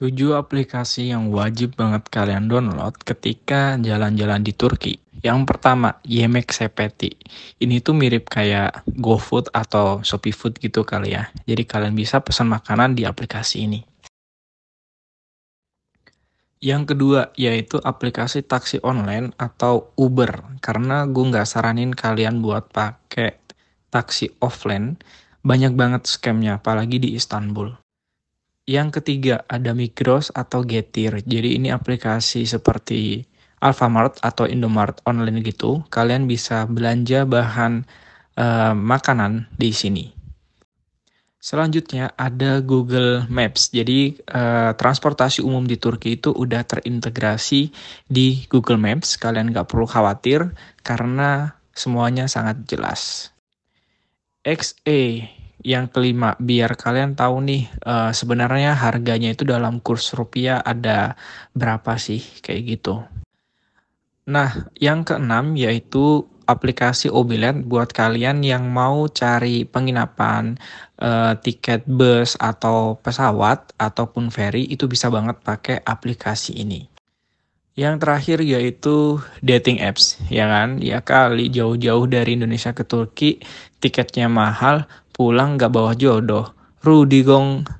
7 aplikasi yang wajib banget kalian download ketika jalan-jalan di Turki. Yang pertama, Yemek Sepeti. Ini tuh mirip kayak GoFood atau ShopeeFood gitu kali ya. Jadi kalian bisa pesan makanan di aplikasi ini. Yang kedua yaitu aplikasi taksi online atau Uber. Karena gue nggak saranin kalian buat pakai taksi offline. Banyak banget scamnya, apalagi di Istanbul. Yang ketiga ada Migros atau Getir. Jadi ini aplikasi seperti Alfamart atau Indomart online gitu. Kalian bisa belanja bahan eh, makanan di sini. Selanjutnya ada Google Maps. Jadi eh, transportasi umum di Turki itu udah terintegrasi di Google Maps. Kalian nggak perlu khawatir karena semuanya sangat jelas. XE yang kelima, biar kalian tahu nih uh, sebenarnya harganya itu dalam kurs rupiah ada berapa sih kayak gitu. Nah, yang keenam yaitu aplikasi Obilet buat kalian yang mau cari penginapan uh, tiket bus atau pesawat ataupun ferry itu bisa banget pakai aplikasi ini. Yang terakhir yaitu dating apps, ya kan? Ya kali jauh-jauh dari Indonesia ke Turki, tiketnya mahal, pulang gak bawa jodoh. Rudy Gong